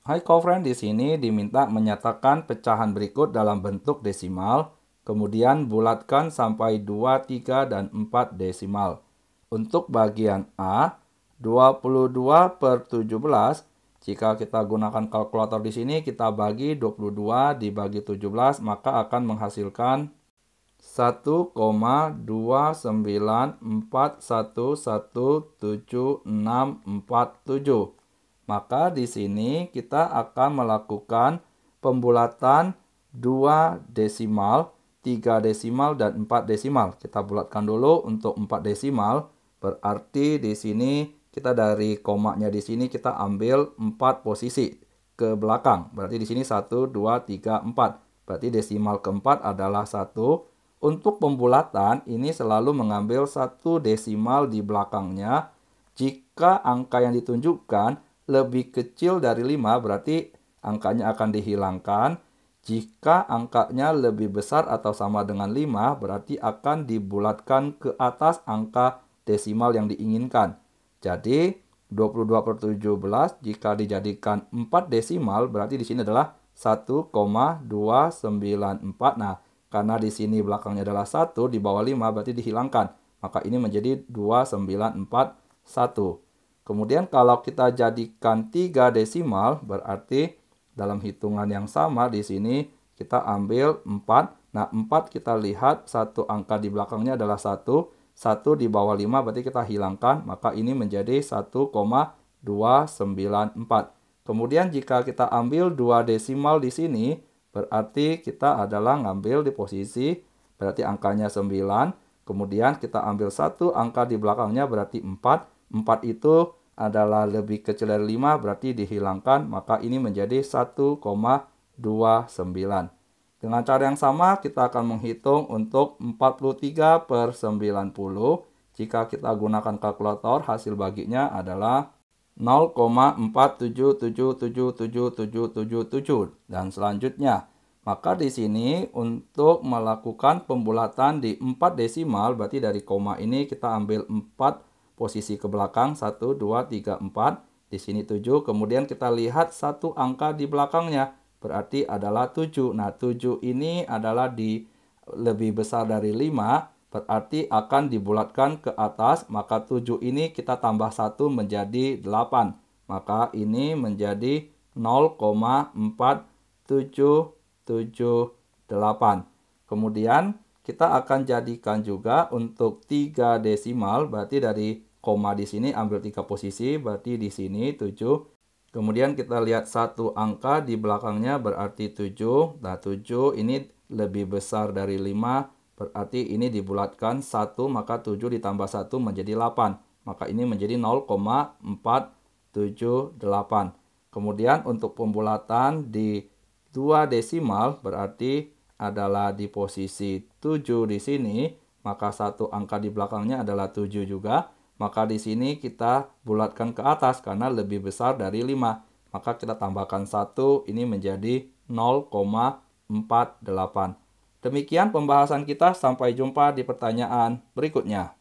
Hai friend di sini diminta menyatakan pecahan berikut dalam bentuk desimal, kemudian bulatkan sampai 2, 3, dan 4 desimal. Untuk bagian A, 22 per 17, jika kita gunakan kalkulator di sini, kita bagi 22 dibagi 17, maka akan menghasilkan 1,294117647. Maka di sini kita akan melakukan pembulatan 2 desimal, 3 desimal, dan 4 desimal. Kita bulatkan dulu untuk 4 desimal. Berarti di sini kita dari komanya di sini kita ambil 4 posisi ke belakang. Berarti di sini 1, 2, 3, 4. Berarti desimal keempat adalah 1. Untuk pembulatan ini selalu mengambil 1 desimal di belakangnya. Jika angka yang ditunjukkan lebih kecil dari 5 berarti angkanya akan dihilangkan. Jika angkanya lebih besar atau sama dengan 5 berarti akan dibulatkan ke atas angka desimal yang diinginkan. Jadi 22 per 17 jika dijadikan 4 desimal berarti di sini adalah 1,294. Nah, karena di sini belakangnya adalah 1 di bawah 5 berarti dihilangkan. Maka ini menjadi 2941. Kemudian kalau kita jadikan 3 desimal berarti dalam hitungan yang sama di sini kita ambil 4. Nah, 4 kita lihat satu angka di belakangnya adalah 1, 1 di bawah 5 berarti kita hilangkan, maka ini menjadi 1,294. Kemudian jika kita ambil 2 desimal di sini berarti kita adalah ngambil di posisi berarti angkanya 9. Kemudian kita ambil satu angka di belakangnya berarti 4. 4 itu adalah lebih kecil dari 5 berarti dihilangkan maka ini menjadi 1,29. Dengan cara yang sama kita akan menghitung untuk 43 per 90. Jika kita gunakan kalkulator hasil baginya adalah 0,47777777 dan selanjutnya maka di sini untuk melakukan pembulatan di 4 desimal berarti dari koma ini kita ambil 4 posisi ke belakang 1 2 3 4 di sini 7 kemudian kita lihat satu angka di belakangnya berarti adalah 7 nah 7 ini adalah di lebih besar dari 5 berarti akan dibulatkan ke atas maka 7 ini kita tambah 1 menjadi 8 maka ini menjadi 0,4778 kemudian kita akan jadikan juga untuk 3 desimal berarti dari koma di sini ambil tiga posisi berarti di sini 7 kemudian kita lihat satu angka di belakangnya berarti 7 nah 7 ini lebih besar dari 5 berarti ini dibulatkan 1 maka 7 ditambah 1 menjadi 8 maka ini menjadi 0,478 kemudian untuk pembulatan di 2 desimal berarti adalah di posisi 7 di sini maka satu angka di belakangnya adalah 7 juga maka di sini kita bulatkan ke atas karena lebih besar dari 5. Maka kita tambahkan 1, ini menjadi 0,48. Demikian pembahasan kita, sampai jumpa di pertanyaan berikutnya.